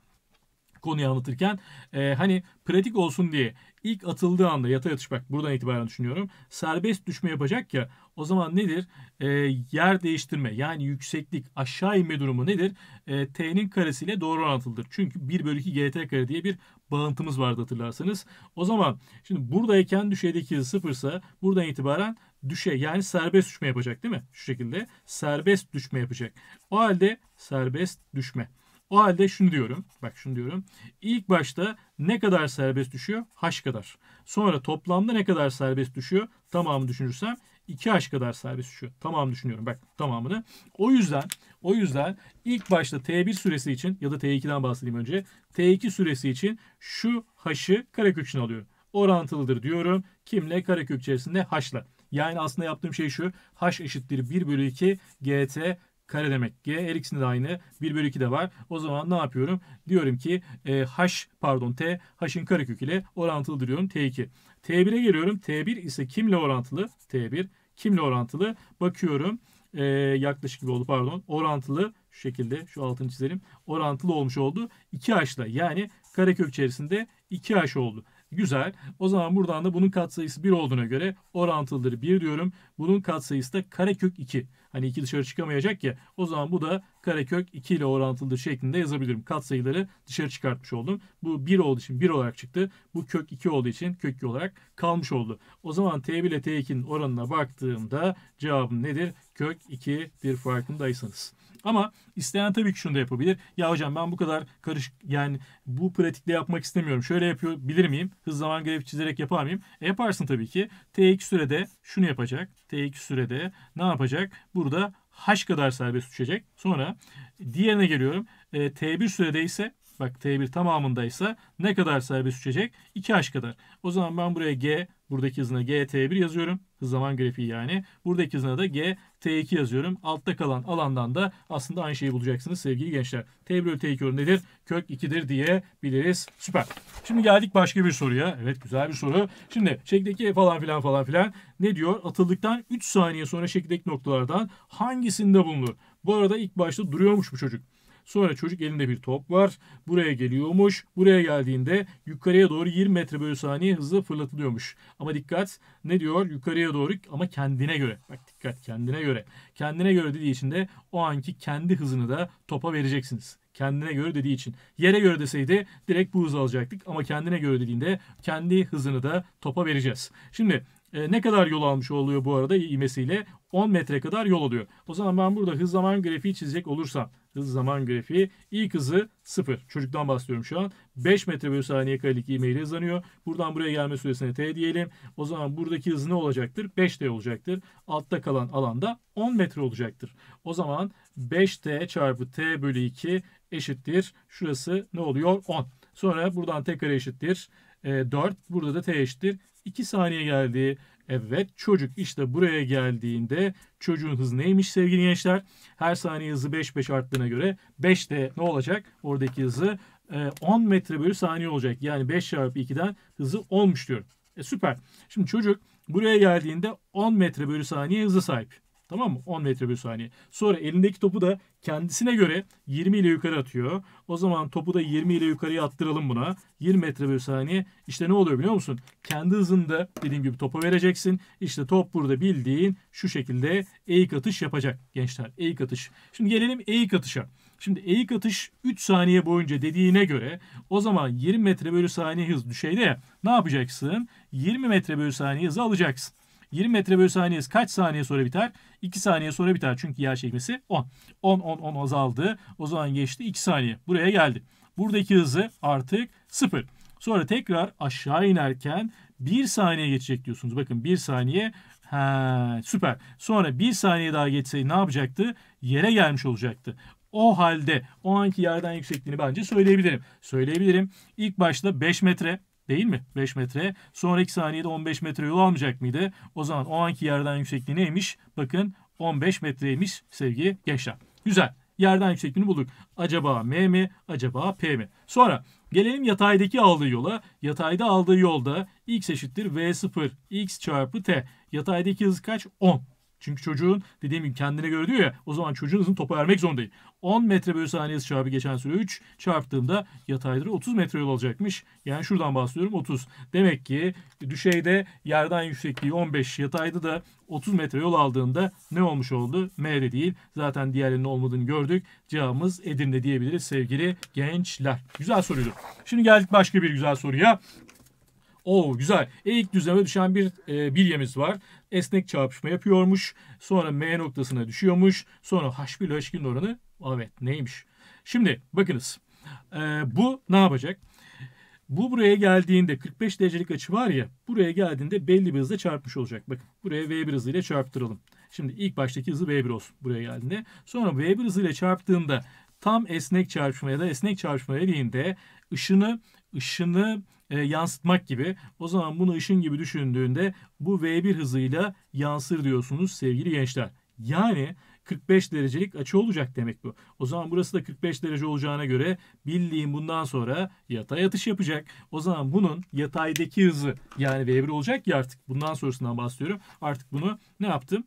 konuyu anlatırken e, hani pratik olsun diye ilk atıldığı anda yatay atış bak buradan itibaren düşünüyorum. Serbest düşme yapacak ya o zaman nedir? E, yer değiştirme yani yükseklik aşağı inme durumu nedir? E, T'nin karesiyle doğru orantılıdır. Çünkü 1 bölü 2 GT kare diye bir bağıntımız vardı hatırlarsanız. O zaman şimdi buradayken düşeydeki hız sıfırsa buradan itibaren düşe yani serbest düşme yapacak değil mi? Şu şekilde serbest düşme yapacak. O halde serbest düşme. O halde şunu diyorum. Bak şunu diyorum. İlk başta ne kadar serbest düşüyor? H kadar. Sonra toplamda ne kadar serbest düşüyor? Tamamı düşünürsem 2H kadar serbest düşüyor. Tamam düşünüyorum. Bak tamamını. O yüzden o yüzden ilk başta T1 süresi için ya da T2'den bahsedeyim önce. T2 süresi için şu H'ı karekök için alıyorum. Orantılıdır diyorum. Kimle? Karekök içerisinde H'la. Yani aslında yaptığım şey şu. H eşittir 1 bölü 2 GT kare demek g. Her de aynı. 1 bölü 2 de var. O zaman ne yapıyorum? Diyorum ki e, h pardon t h'ın karekök ile orantılı diyorum t2. t1'e geliyorum. t1 ise kimle orantılı? t1 kimle orantılı? Bakıyorum. E, yaklaşık gibi oldu pardon. Orantılı şu şekilde şu altını çizelim. Orantılı olmuş oldu. 2h yani karekök içerisinde 2h oldu. Güzel. O zaman buradan da bunun katsayısı 1 olduğuna göre orantılıdır 1 diyorum. Bunun katsayısı da karekök 2. Hani iki dışarı çıkamayacak ya. O zaman bu da karekök 2 ile orantılıdır şeklinde yazabilirim. Kat sayıları dışarı çıkartmış oldum. Bu 1 olduğu için 1 olarak çıktı. Bu kök 2 olduğu için kök 2 olarak kalmış oldu. O zaman T1 ile T2'nin oranına baktığımda cevabım nedir? Kök 2'dir farkındaysanız. Ama isteyen tabii ki şunu da yapabilir. Ya hocam ben bu kadar karışık yani bu pratikle yapmak istemiyorum. Şöyle yapıyor bilir miyim? Hız zaman grafiği çizerek yapar mıyım? E yaparsın tabii ki. T2 sürede şunu yapacak. T2 sürede ne yapacak? Burada H kadar serbest uçacak. Sonra diğerine geliyorum. E, T1 sürede ise bak T1 tamamındaysa ne kadar serbest uçacak? 2H kadar. O zaman ben buraya G buradaki hızına G T1 yazıyorum. Hız zaman grafiği yani. burada hızına da G T2 yazıyorum. Altta kalan alandan da aslında aynı şeyi bulacaksınız sevgili gençler. T bölü T2 nedir Kök 2'dir diyebiliriz. Süper. Şimdi geldik başka bir soruya. Evet güzel bir soru. Şimdi şekildeki e falan filan falan filan ne diyor? Atıldıktan 3 saniye sonra şekildeki noktalardan hangisinde bulunur? Bu arada ilk başta duruyormuş bu çocuk. Sonra çocuk elinde bir top var. Buraya geliyormuş. Buraya geldiğinde yukarıya doğru 20 metre bölü saniye hızla fırlatılıyormuş. Ama dikkat ne diyor? Yukarıya doğru ama kendine göre. Bak dikkat kendine göre. Kendine göre dediği için de o anki kendi hızını da topa vereceksiniz kendine göre dediği için. Yere göre deseydi direkt bu hızı alacaktık ama kendine göre dediğinde kendi hızını da topa vereceğiz. Şimdi e, ne kadar yol almış oluyor bu arada iğmesiyle? 10 metre kadar yol oluyor. O zaman ben burada hız zaman grafiği çizecek olursam hız zaman grafiği ilk hızı 0. Çocuktan bahsediyorum şu an. 5 metre bölü saniye karelik ivmeyle hızlanıyor. Buradan buraya gelme süresine t diyelim. O zaman buradaki hız ne olacaktır? 5t olacaktır. Altta kalan alanda 10 metre olacaktır. O zaman 5t çarpı t bölü 2 eşittir. Şurası ne oluyor? 10. Sonra buradan t kare eşittir. 4. E, burada da t eşittir. 2 saniye geldi. Evet çocuk işte buraya geldiğinde çocuğun hızı neymiş sevgili gençler? Her saniye hızı 5-5 arttığına göre 5 ne olacak? Oradaki hızı 10 e, metre bölü saniye olacak. Yani 5 çarpı 2'den hızı 10'muş diyorum. E süper. Şimdi çocuk buraya geldiğinde 10 metre bölü saniye hızı sahip. Tamam mı? 10 metre bölü saniye. Sonra elindeki topu da kendisine göre 20 ile yukarı atıyor. O zaman topu da 20 ile yukarıya attıralım buna. 20 metre bölü saniye. İşte ne oluyor biliyor musun? Kendi hızında dediğim gibi topa vereceksin. İşte top burada bildiğin şu şekilde eğik atış yapacak gençler. Eğik atış. Şimdi gelelim eğik atışa. Şimdi eğik atış 3 saniye boyunca dediğine göre o zaman 20 metre bölü saniye hız düşeyde ya ne yapacaksın? 20 metre bölü saniye hızı alacaksın. 20 metre bölü saniye kaç saniye sonra biter? 2 saniye sonra biter. Çünkü yer çekmesi 10. 10, 10, 10 azaldı. O zaman geçti 2 saniye. Buraya geldi. Buradaki hızı artık 0. Sonra tekrar aşağı inerken 1 saniye geçecek diyorsunuz. Bakın 1 saniye He, süper. Sonra bir saniye daha geçseydi ne yapacaktı? Yere gelmiş olacaktı. O halde o anki yerden yüksekliğini bence söyleyebilirim. Söyleyebilirim. İlk başta 5 metre değil mi? 5 metre. Sonraki saniyede 15 metre yol almayacak mıydı? O zaman o anki yerden yüksekliği neymiş? Bakın 15 metreymiş sevgili gençler. Güzel. Yerden yüksekliğini bulduk. Acaba M mi? Acaba P mi? Sonra gelelim yataydaki aldığı yola. Yatayda aldığı yolda x eşittir V0 x çarpı t. Yataydaki hız kaç? 10. Çünkü çocuğun dediğim gibi kendine göre diyor ya o zaman çocuğun hızını topa vermek zorundayım. 10 metre bölü saniye çarpı geçen süre 3 çarptığımda yataydır. 30 metre yol alacakmış. Yani şuradan bahsediyorum 30. Demek ki düşeyde yerden yüksekliği 15 yataydı da 30 metre yol aldığında ne olmuş oldu? M'de değil. Zaten diğerlerinin olmadığını gördük. Cevabımız Edirne diyebiliriz sevgili gençler. Güzel soruydu. Şimdi geldik başka bir güzel soruya. Oo güzel. Eğik düzleme düşen bir e, bilyemiz var esnek çarpışma yapıyormuş. Sonra M noktasına düşüyormuş. Sonra H1 ile H2'nin oranı evet neymiş? Şimdi bakınız. E, bu ne yapacak? Bu buraya geldiğinde 45 derecelik açı var ya buraya geldiğinde belli bir hızla çarpmış olacak. Bakın buraya V1 hızıyla çarptıralım. Şimdi ilk baştaki hızı V1 olsun buraya geldiğinde. Sonra V1 hızıyla çarptığında tam esnek çarpışma ya da esnek çarpışma dediğinde ışını ışını e, yansıtmak gibi. O zaman bunu ışın gibi düşündüğünde bu V1 hızıyla yansır diyorsunuz sevgili gençler. Yani 45 derecelik açı olacak demek bu. O zaman burası da 45 derece olacağına göre bildiğim bundan sonra yatay atış yapacak. O zaman bunun yataydaki hızı yani V1 olacak ya artık bundan sonrasından bahsediyorum. Artık bunu ne yaptım?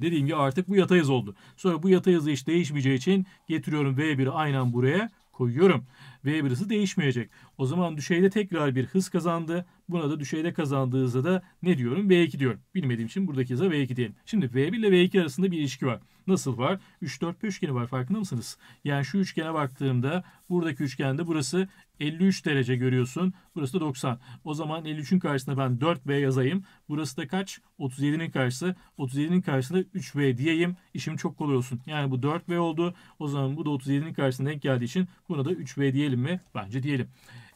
Dediğim gibi artık bu yatay hız oldu. Sonra bu yatay hızı hiç değişmeyeceği için getiriyorum V1'i aynen buraya koyuyorum. V bir hızı değişmeyecek. O zaman düşeyde tekrar bir hız kazandı. Buna da düşeyde kazandığı hıza da ne diyorum? V2 diyorum. Bilmediğim için buradaki hıza V2 diyelim. Şimdi V1 ile V2 arasında bir ilişki var. Nasıl var? 3, 4, 5 üçgeni var farkında mısınız? Yani şu üçgene baktığımda buradaki üçgende burası 53 derece görüyorsun. Burası da 90. O zaman 53'ün karşısında ben 4B yazayım. Burası da kaç? 37'nin karşısı. 37'nin karşısında 3B diyeyim. İşim çok kolay olsun. Yani bu 4B oldu. O zaman bu da 37'nin karşısına denk geldiği için buna da 3B diyelim mi? Bence diyelim.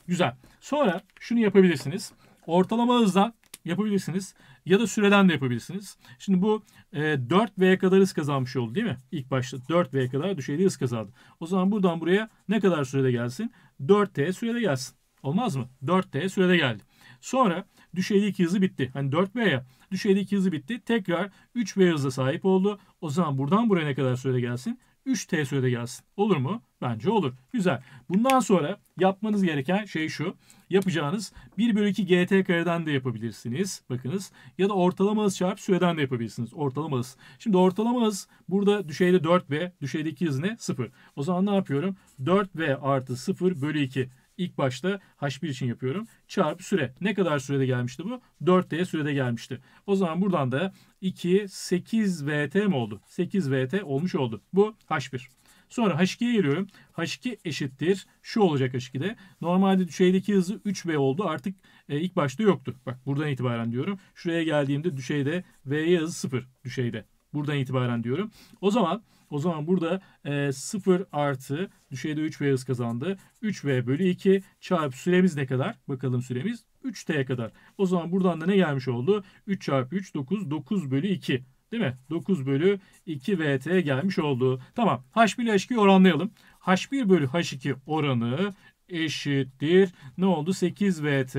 Güzel. Sonra şunu yapabilirsiniz. Ortalama hızdan yapabilirsiniz. Ya da süreden de yapabilirsiniz. Şimdi bu e, 4 V'ye kadar hız kazanmış oldu değil mi? İlk başta 4 V'ye kadar düşeyde hız kazandı. O zaman buradan buraya ne kadar sürede gelsin? 4T sürede gelsin. Olmaz mı? 4T sürede geldi. Sonra düşeydeki hızı bitti. Hani 4 V'ye düşeydeki hızı bitti. Tekrar 3 V hızla sahip oldu. O zaman buradan buraya ne kadar sürede gelsin? 3T sürede gelsin. Olur mu? Bence olur. Güzel. Bundan sonra yapmanız gereken şey şu. Yapacağınız 1 bölü 2 GT kareden de yapabilirsiniz. Bakınız. Ya da ortalama hız çarpı süreden de yapabilirsiniz. Ortalama hız. Şimdi ortalama hız burada düşeyde 4V. Düşeyde 2 hız ne? 0. O zaman ne yapıyorum? 4V artı 0 bölü 2. İlk başta H1 için yapıyorum. Çarpı süre. Ne kadar sürede gelmişti bu? 4T sürede gelmişti. O zaman buradan da 2, 8 VT mi oldu? 8 VT olmuş oldu. Bu H1. Sonra H2'ye geliyorum. H2 eşittir. Şu olacak H2'de. Normalde düşeydeki hızı 3V oldu. Artık e, ilk başta yoktu. Bak buradan itibaren diyorum. Şuraya geldiğimde düşeyde V'ye hızı 0 düşeyde. Buradan itibaren diyorum. O zaman o zaman burada e, 0 artı düşeyde 3V hız kazandı. 3V bölü 2 çarpı süremiz ne kadar? Bakalım süremiz 3T'ye kadar. O zaman buradan da ne gelmiş oldu? 3 çarpı 3 9 9 bölü 2. Değil mi? 9 bölü 2 VT gelmiş oldu. Tamam. H1 ile H2'yi oranlayalım. H1 bölü H2 oranı eşittir. Ne oldu? 8 VT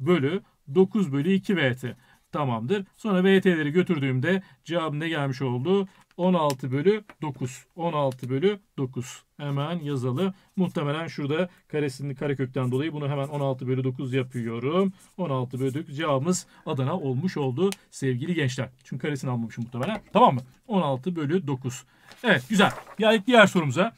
bölü 9 bölü 2 VT. Tamamdır. Sonra VT'leri götürdüğümde cevabım ne gelmiş oldu? 16 bölü 9. 16 bölü 9. Hemen yazalım. Muhtemelen şurada karesinin karekökten dolayı bunu hemen 16 bölü 9 yapıyorum. 16 bölü 9 cevabımız Adana olmuş oldu sevgili gençler. Çünkü karesini almamışım muhtemelen. Tamam mı? 16 bölü 9. Evet güzel. Geldik diğer sorumuza.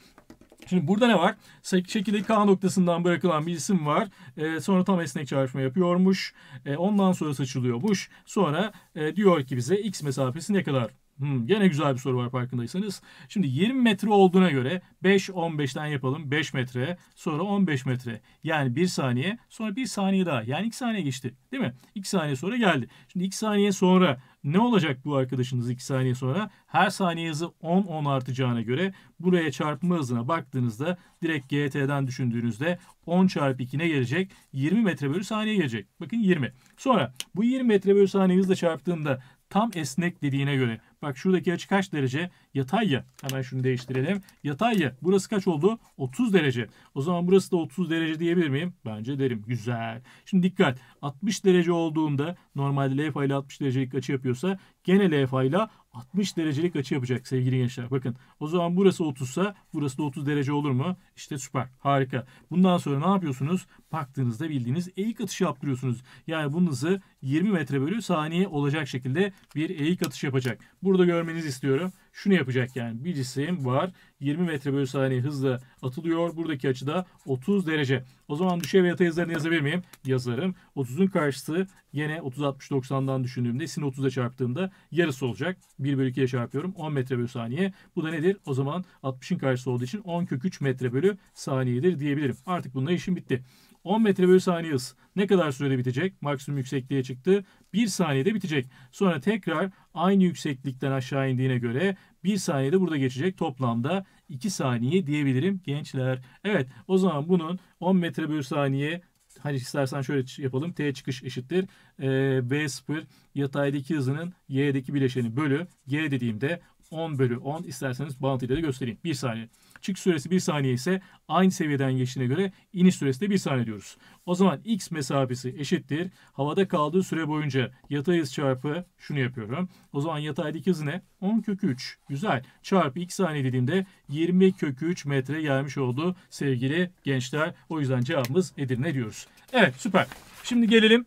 Şimdi burada ne var? Şekildeki K noktasından bırakılan bir isim var. E, sonra tam esnek çarpma yapıyormuş. E, ondan sonra saçılıyormuş. Sonra e, diyor ki bize x mesafesi ne kadar? Hmm, gene güzel bir soru var farkındaysanız. Şimdi 20 metre olduğuna göre 5 15'ten yapalım. 5 metre sonra 15 metre. Yani 1 saniye sonra 1 saniye daha. Yani 2 saniye geçti değil mi? 2 saniye sonra geldi. Şimdi 2 saniye sonra ne olacak bu arkadaşınız 2 saniye sonra? Her saniye hızı 10 10 artacağına göre buraya çarpma hızına baktığınızda direkt GT'den düşündüğünüzde 10 çarpı 2 ne gelecek? 20 metre bölü saniye gelecek. Bakın 20. Sonra bu 20 metre bölü saniye hızla çarptığımda tam esnek dediğine göre Bak şuradaki açı kaç derece? Yatay ya. Hemen şunu değiştirelim. Yatay ya. Burası kaç oldu? 30 derece. O zaman burası da 30 derece diyebilir miyim? Bence derim. Güzel. Şimdi dikkat. 60 derece olduğunda normalde LF ile 60 derecelik açı yapıyorsa gene LF ile 60 derecelik açı yapacak sevgili gençler. Bakın o zaman burası 30 ise burası da 30 derece olur mu? İşte süper. Harika. Bundan sonra ne yapıyorsunuz? Baktığınızda bildiğiniz eğik atışı yaptırıyorsunuz. Yani bunun hızı 20 metre bölü saniye olacak şekilde bir eğik atış yapacak. Burada görmenizi istiyorum şunu yapacak yani. Bir cisim var. 20 metre bölü saniye hızla atılıyor. Buradaki açıda 30 derece. O zaman düşey ve yatay hızlarını yazabilir miyim? Yazarım. 30'un karşısı yine 30 60 90'dan düşündüğümde sin 30'a çarptığımda yarısı olacak. 1 bölü 2'ye çarpıyorum. 10 metre bölü saniye. Bu da nedir? O zaman 60'ın karşısı olduğu için 10 kök 3 metre bölü saniyedir diyebilirim. Artık bununla işim bitti. 10 metre bölü saniye hız. Ne kadar sürede bitecek? Maksimum yüksekliğe çıktı. 1 saniyede bitecek. Sonra tekrar aynı yükseklikten aşağı indiğine göre 1 saniyede burada geçecek. Toplamda 2 saniye diyebilirim gençler. Evet o zaman bunun 10 metre bölü saniye hani istersen şöyle yapalım. T çıkış eşittir. E, ee, V0 yataydaki hızının Y'deki bileşeni bölü G dediğimde 10 bölü 10 isterseniz bağıntıyla da göstereyim. 1 saniye. Çık süresi 1 saniye ise aynı seviyeden geçtiğine göre iniş süresi de 1 saniye diyoruz. O zaman x mesafesi eşittir. Havada kaldığı süre boyunca yatay hız çarpı şunu yapıyorum. O zaman yataydaki hızı ne? 10 kökü 3. Güzel. Çarpı 2 saniye dediğimde 20 kökü 3 metre gelmiş oldu sevgili gençler. O yüzden cevabımız Edirne diyoruz. Evet süper. Şimdi gelelim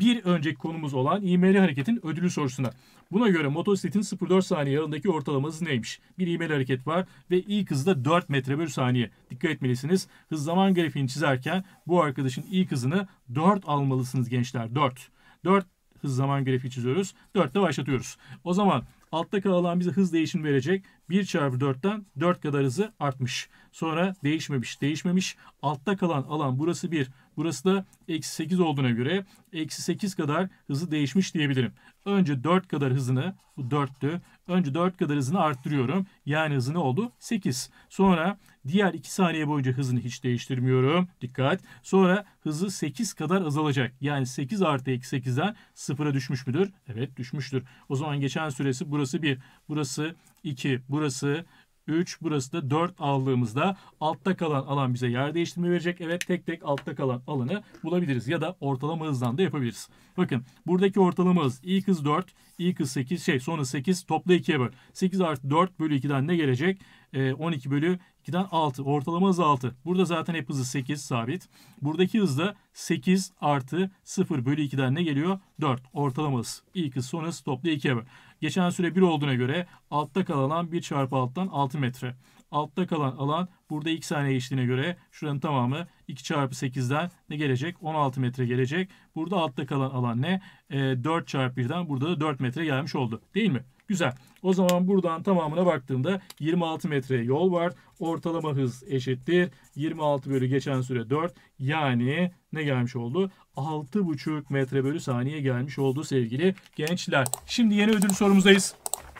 bir önceki konumuz olan imeli hareketin ödülü sorusuna. Buna göre motosikletin 0.4 saniye aralığındaki ortalama hız neymiş? Bir ivmeli hareket var ve ilk hızda 4 metre bölü saniye. Dikkat etmelisiniz. Hız zaman grafiğini çizerken bu arkadaşın ilk hızını 4 almalısınız gençler. 4. 4 hız zaman grafiği çiziyoruz. 4 ile başlatıyoruz. O zaman altta kalan bize hız değişimi verecek. 1 çarpı 4'ten 4 kadar hızı artmış. Sonra değişmemiş, değişmemiş. Altta kalan alan burası 1. Burası da eksi 8 olduğuna göre eksi 8 kadar hızı değişmiş diyebilirim. Önce 4 kadar hızını, bu 4'tü. Önce 4 kadar hızını arttırıyorum. Yani hızını oldu 8. Sonra diğer 2 saniye boyunca hızını hiç değiştirmiyorum. Dikkat. Sonra hızı 8 kadar azalacak. Yani 8 artı eksi 8'den 0'a düşmüş müdür? Evet düşmüştür. O zaman geçen süresi burası 1, burası 2, burası 3. Burası da 4 aldığımızda altta kalan alan bize yer değiştirme verecek. Evet tek tek altta kalan alanı bulabiliriz. Ya da ortalama hızdan da yapabiliriz. Bakın buradaki şey, ee, ortalama hız ilk hız 4, ilk hız 8 şey sonra 8 topla 2'ye böl. 8 artı 4 bölü 2'den ne gelecek? E, 12 bölü 2'den 6. Ortalama hız 6. Burada zaten hep hızı 8 sabit. Buradaki hız da 8 artı 0 bölü 2'den ne geliyor? 4. Ortalama hız. İlk hız son hız topla 2'ye böl. Geçen süre 1 olduğuna göre altta kalan alan 1 çarpı alttan 6 metre. Altta kalan alan burada 2 saniye geçtiğine göre şuranın tamamı 2 çarpı 8'den ne gelecek? 16 metre gelecek. Burada altta kalan alan ne? E, ee, 4 çarpı 1'den burada da 4 metre gelmiş oldu. Değil mi? Güzel. O zaman buradan tamamına baktığımda 26 metre yol var. Ortalama hız eşittir. 26 bölü geçen süre 4. Yani ne gelmiş oldu? 6,5 metre bölü saniye gelmiş oldu sevgili gençler. Şimdi yeni ödül sorumuzdayız.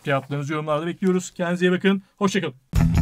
Cevaplarınızı yorumlarda bekliyoruz. Kendinize iyi bakın. Hoşçakalın.